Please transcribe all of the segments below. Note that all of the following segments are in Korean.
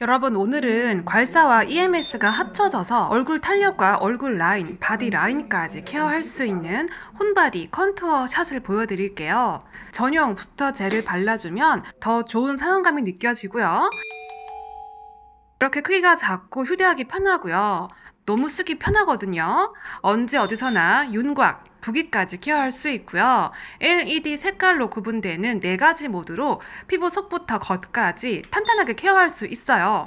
여러분 오늘은 괄사와 EMS가 합쳐져서 얼굴 탄력과 얼굴 라인, 바디 라인까지 케어할 수 있는 혼바디 컨투어 샷을 보여드릴게요. 전용 부스터 젤을 발라주면 더 좋은 사용감이 느껴지고요. 이렇게 크기가 작고 휴대하기 편하고요. 너무 쓰기 편하거든요. 언제 어디서나 윤곽, 부기까지 케어할 수 있고요. LED 색깔로 구분되는 네 가지 모드로 피부 속부터 겉까지 탄탄하게 케어할 수 있어요.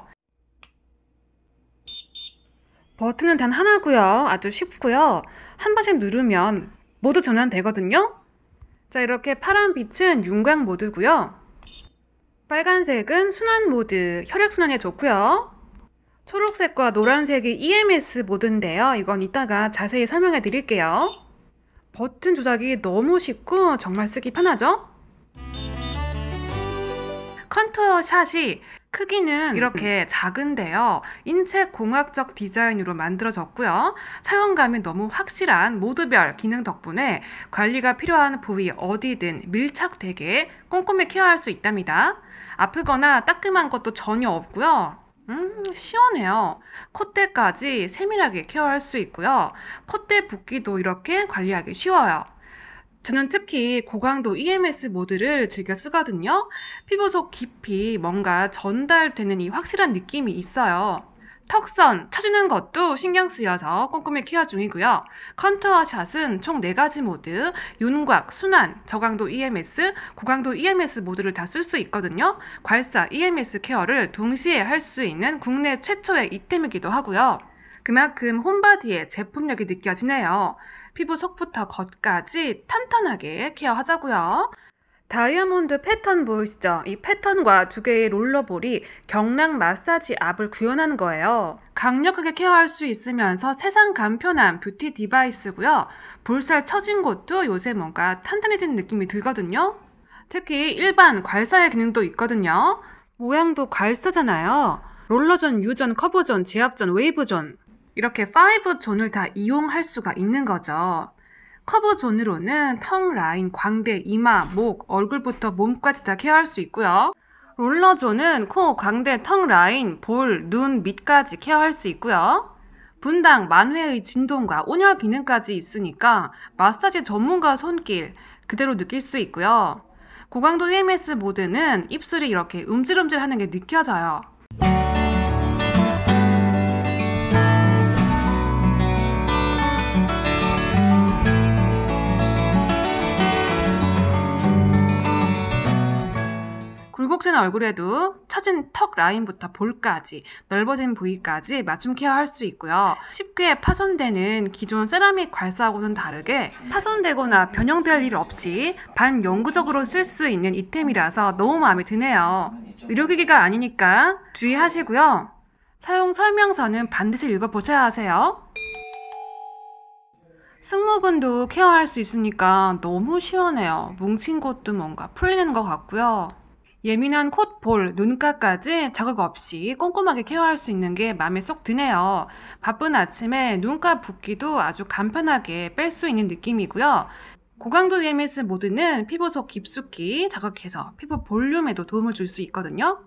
버튼은 단 하나고요. 아주 쉽고요. 한 번씩 누르면 모두 전환되거든요. 자, 이렇게 파란 빛은 윤광 모드고요. 빨간색은 순환 모드, 혈액순환에 좋고요. 초록색과 노란색이 EMS 모드인데요. 이건 이따가 자세히 설명해 드릴게요. 버튼 조작이 너무 쉽고 정말 쓰기 편하죠? 컨투어 샷이 크기는 이렇게 작은데요. 인체 공학적 디자인으로 만들어졌고요. 사용감이 너무 확실한 모드별 기능 덕분에 관리가 필요한 부위 어디든 밀착되게 꼼꼼히 케어할 수 있답니다. 아프거나 따끔한 것도 전혀 없고요. 음, 시원해요. 콧대까지 세밀하게 케어할 수 있고요. 콧대 붓기도 이렇게 관리하기 쉬워요. 저는 특히 고강도 EMS 모드를 즐겨 쓰거든요. 피부 속 깊이 뭔가 전달되는 이 확실한 느낌이 있어요. 턱선 쳐주는 것도 신경 쓰여서 꼼꼼히 케어 중이고요. 컨투어 샷은 총 4가지 모드, 윤곽, 순환, 저강도 EMS, 고강도 EMS 모드를 다 쓸 수 있거든요. 괄사 EMS 케어를 동시에 할 수 있는 국내 최초의 이템이기도 하고요. 그만큼 홈바디의 제품력이 느껴지네요. 피부 속부터 겉까지 탄탄하게 케어하자고요. 다이아몬드 패턴 보이시죠? 이 패턴과 두 개의 롤러볼이 경락 마사지 압을 구현하는 거예요. 강력하게 케어할 수 있으면서 세상 간편한 뷰티 디바이스고요. 볼살 처진 곳도 요새 뭔가 탄탄해진 느낌이 들거든요. 특히 일반 괄사의 기능도 있거든요. 모양도 괄사잖아요. 롤러존, 유전 커브존, 제압존, 웨이브존 이렇게 5존을 다 이용할 수가 있는 거죠. 커버 존으로는 턱 라인, 광대, 이마, 목, 얼굴부터 몸까지 다 케어할 수 있고요. 롤러 존은 코, 광대, 턱 라인, 볼, 눈, 밑까지 케어할 수 있고요. 분당, 만회의 진동과 온열 기능까지 있으니까 마사지 전문가 손길 그대로 느낄 수 있고요. 고강도 EMS 모드는 입술이 이렇게 움찔움찔 하는 게 느껴져요. 혹시 얼굴에도 처진 턱 라인부터 볼까지 넓어진 부위까지 맞춤 케어할 수 있고요. 쉽게 파손되는 기존 세라믹 괄사하고는 다르게 파손되거나 변형될 일 없이 반영구적으로 쓸 수 있는 이템이라서 너무 마음에 드네요. 의료기기가 아니니까 주의하시고요. 사용 설명서는 반드시 읽어보셔야 하세요. 승모근도 케어할 수 있으니까 너무 시원해요. 뭉친 곳도 뭔가 풀리는 것 같고요. 예민한 콧, 볼, 눈가까지 자극 없이 꼼꼼하게 케어할 수 있는 게 마음에 쏙 드네요. 바쁜 아침에 눈가 붓기도 아주 간편하게 뺄 수 있는 느낌이고요. 고강도 EMS 모드는 피부 속 깊숙이 자극해서 피부 볼륨에도 도움을 줄 수 있거든요.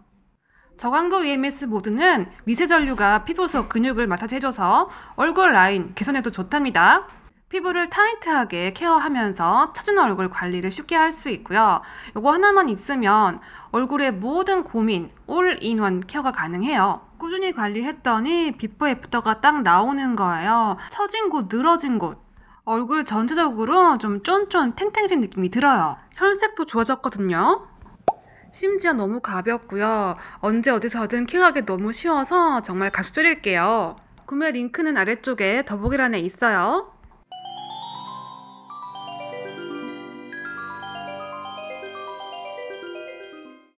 저강도 EMS 모드는 미세 전류가 피부 속 근육을 마사지해줘서 얼굴 라인 개선에도 좋답니다. 피부를 타이트하게 케어하면서 처진 얼굴 관리를 쉽게 할 수 있고요. 이거 하나만 있으면 얼굴의 모든 고민, 올인원 케어가 가능해요. 꾸준히 관리했더니 비포 애프터가 딱 나오는 거예요. 처진 곳, 늘어진 곳. 얼굴 전체적으로 좀 쫀쫀 탱탱해진 느낌이 들어요. 혈색도 좋아졌거든요. 심지어 너무 가볍고요. 언제 어디서든 어하기 너무 쉬워서 정말 가수 줄일게요. 구매 링크는 아래쪽에 더보기란에 있어요.